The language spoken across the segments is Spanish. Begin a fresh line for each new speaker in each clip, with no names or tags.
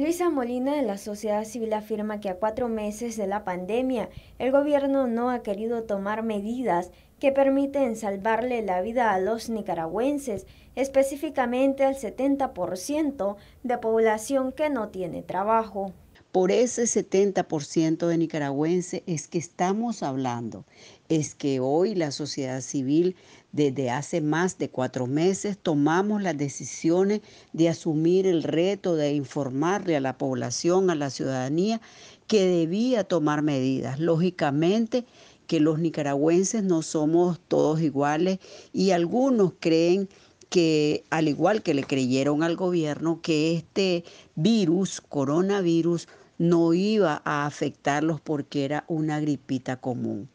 Luisa Molina de la sociedad civil afirma que a cuatro meses de la pandemia, el gobierno no ha querido tomar medidas que permiten salvarle la vida a los nicaragüenses, específicamente al 70% de población que no tiene
trabajo. Por ese 70% de nicaragüenses es que estamos hablando. Es que hoy la sociedad civil, desde hace más de cuatro meses, tomamos las decisiones de asumir el reto de informarle a la población, a la ciudadanía, que debía tomar medidas. Lógicamente, que los nicaragüenses no somos todos iguales y algunos creen que, al igual que le creyeron al gobierno, que este virus, coronavirus, no iba a afectarlos porque era una gripita común.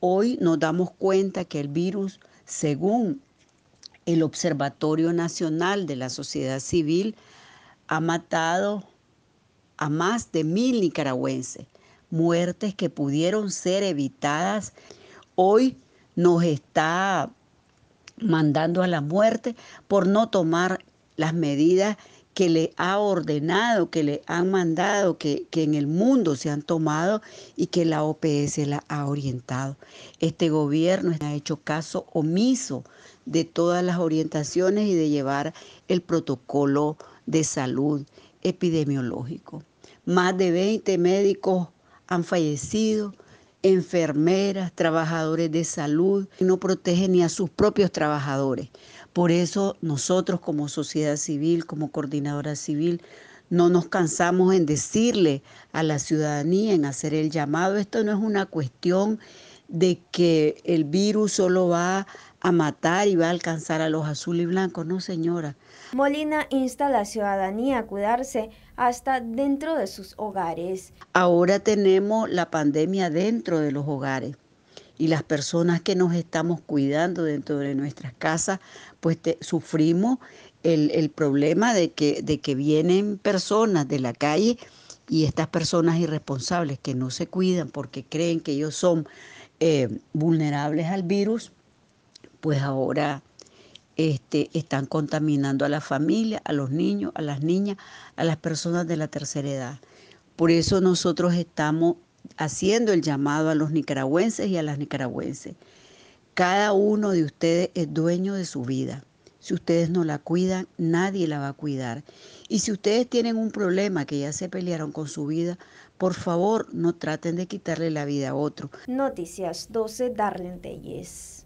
Hoy nos damos cuenta que el virus, según el Observatorio Nacional de la Sociedad Civil, ha matado a más de mil nicaragüenses, muertes que pudieron ser evitadas. Hoy nos está mandando a la muerte por no tomar las medidas que le ha ordenado, que le han mandado, que, en el mundo se han tomado y que la OPS la ha orientado. Este gobierno ha hecho caso omiso de todas las orientaciones y de llevar el protocolo de salud epidemiológico. Más de 20 médicos han fallecido, enfermeras, trabajadores de salud, no protege ni a sus propios trabajadores. Por eso nosotros como sociedad civil, como coordinadora civil, no nos cansamos en decirle a la ciudadanía, en hacer el llamado. Esto no es una cuestión de que el virus solo va a matar y va a alcanzar a los azul y blancos. No, señora.
Molina insta a la ciudadanía a cuidarse hasta dentro de sus hogares.
Ahora tenemos la pandemia dentro de los hogares y las personas que nos estamos cuidando dentro de nuestras casas, pues sufrimos el, problema de que, de que vienen personas de la calle y estas personas irresponsables que no se cuidan porque creen que ellos son eh, vulnerables al virus, pues ahora este, están contaminando a la familia, a los niños, a las niñas, a las personas de la tercera edad. Por eso nosotros estamos haciendo el llamado a los nicaragüenses y a las nicaragüenses. Cada uno de ustedes es dueño de su vida. Si ustedes no la cuidan, nadie la va a cuidar. Y si ustedes tienen un problema que ya se pelearon con su vida, por favor no traten de quitarle la vida a otro.
Noticias 12, Darlene Telles.